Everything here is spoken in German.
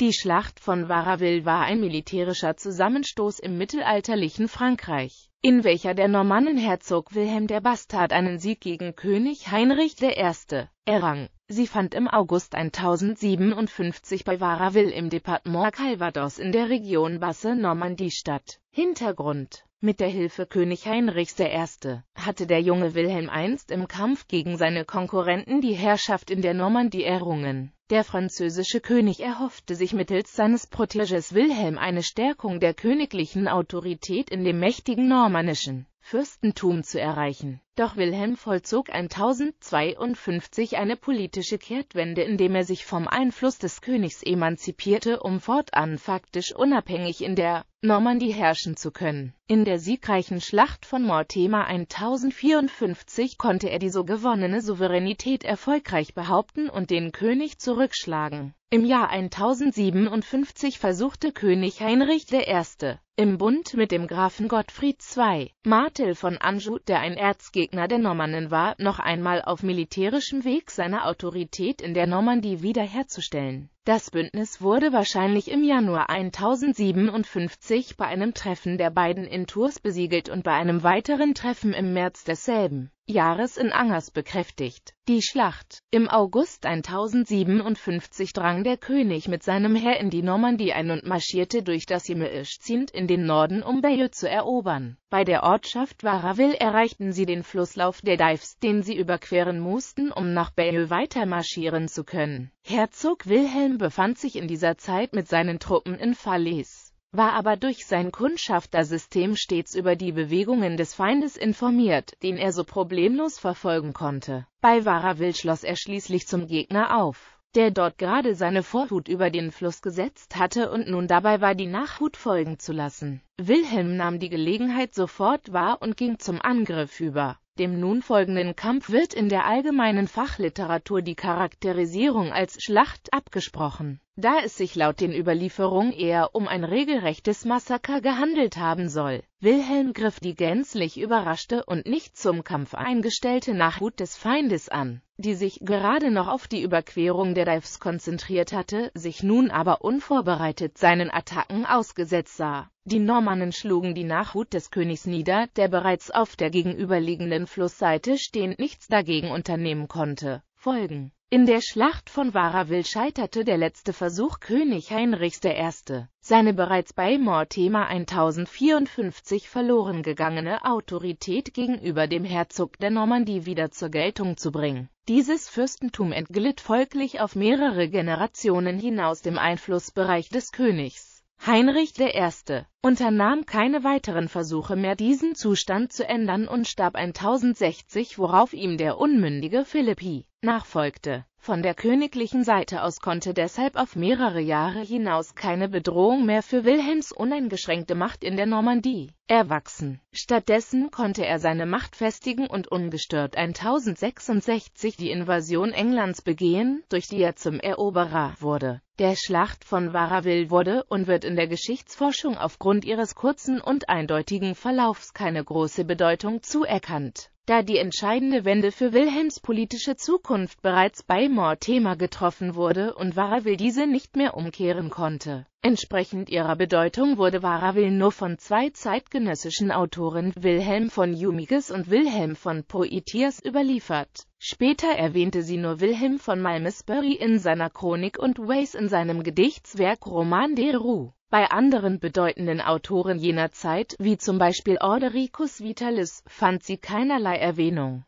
Die Schlacht von Varaville war ein militärischer Zusammenstoß im mittelalterlichen Frankreich, in welcher der Normannenherzog Wilhelm der Bastard einen Sieg gegen König Heinrich I. errang. Sie fand im August 1057 bei Varaville im Departement Calvados in der Region Basse Normandie statt. Hintergrund mit der Hilfe König Heinrichs I. hatte der junge Wilhelm einst im Kampf gegen seine Konkurrenten die Herrschaft in der Normandie errungen. Der französische König erhoffte sich mittels seines Proteges Wilhelm eine Stärkung der königlichen Autorität in dem mächtigen normannischen Fürstentum zu erreichen. Doch Wilhelm vollzog 1052 eine politische Kehrtwende, indem er sich vom Einfluss des Königs emanzipierte, um fortan faktisch unabhängig in der Normandie herrschen zu können. In der siegreichen Schlacht von Mortema 1054 konnte er die so gewonnene Souveränität erfolgreich behaupten und den König zurückschlagen. Im Jahr 1057 versuchte König Heinrich I im Bund mit dem Grafen Gottfried II. Martel von Anjou, der ein Erzgegner der Normannen war, noch einmal auf militärischem Weg seine Autorität in der Normandie wiederherzustellen. Das Bündnis wurde wahrscheinlich im Januar 1057 bei einem Treffen der beiden in Tours besiegelt und bei einem weiteren Treffen im März desselben Jahres in Angers bekräftigt. Die Schlacht. Im August 1057 drang der König mit seinem Heer in die Normandie ein und marschierte durch das Himmelisch ziehend in den Norden, um Bayeux zu erobern. Bei der Ortschaft Varaville erreichten sie den Flusslauf der Dives, den sie überqueren mussten, um nach Bayeux weiter marschieren zu können. Herzog Wilhelm befand sich in dieser Zeit mit seinen Truppen in Falaise war aber durch sein Kundschaftersystem stets über die Bewegungen des Feindes informiert, den er so problemlos verfolgen konnte. Bei Varaville schloss er schließlich zum Gegner auf, der dort gerade seine Vorhut über den Fluss gesetzt hatte und nun dabei war, die Nachhut folgen zu lassen. Wilhelm nahm die Gelegenheit sofort wahr und ging zum Angriff über. Dem nun folgenden Kampf wird in der allgemeinen Fachliteratur die Charakterisierung als Schlacht abgesprochen, da es sich laut den Überlieferungen eher um ein regelrechtes Massaker gehandelt haben soll. Wilhelm griff die gänzlich überraschte und nicht zum Kampf eingestellte Nachhut des Feindes an die sich gerade noch auf die Überquerung der Dives konzentriert hatte, sich nun aber unvorbereitet seinen Attacken ausgesetzt sah. Die Normannen schlugen die Nachhut des Königs nieder, der bereits auf der gegenüberliegenden Flussseite stehend nichts dagegen unternehmen konnte. Folgen in der Schlacht von Varaville scheiterte der letzte Versuch König Heinrichs I., seine bereits bei Mortimer 1054 verloren gegangene Autorität gegenüber dem Herzog der Normandie wieder zur Geltung zu bringen. Dieses Fürstentum entglitt folglich auf mehrere Generationen hinaus dem Einflussbereich des Königs Heinrich I. unternahm keine weiteren Versuche mehr, diesen Zustand zu ändern und starb 1060, worauf ihm der unmündige Philippi nachfolgte. Von der königlichen Seite aus konnte deshalb auf mehrere Jahre hinaus keine Bedrohung mehr für Wilhelms uneingeschränkte Macht in der Normandie erwachsen. Stattdessen konnte er seine Macht festigen und ungestört 1066 die Invasion Englands begehen, durch die er zum Eroberer wurde. Der Schlacht von Varaville wurde und wird in der Geschichtsforschung aufgrund ihres kurzen und eindeutigen Verlaufs keine große Bedeutung zuerkannt da die entscheidende Wende für Wilhelms politische Zukunft bereits bei Mortimer getroffen wurde und Varaville diese nicht mehr umkehren konnte. Entsprechend ihrer Bedeutung wurde nur von zwei zeitgenössischen Autoren, Wilhelm von Jumiges und Wilhelm von Poitiers, überliefert. Später erwähnte sie nur Wilhelm von Malmesbury in seiner Chronik und Wace in seinem Gedichtswerk Roman des Roux. Bei anderen bedeutenden Autoren jener Zeit, wie zum Beispiel Ordericus Vitalis, fand sie keinerlei Erwähnung.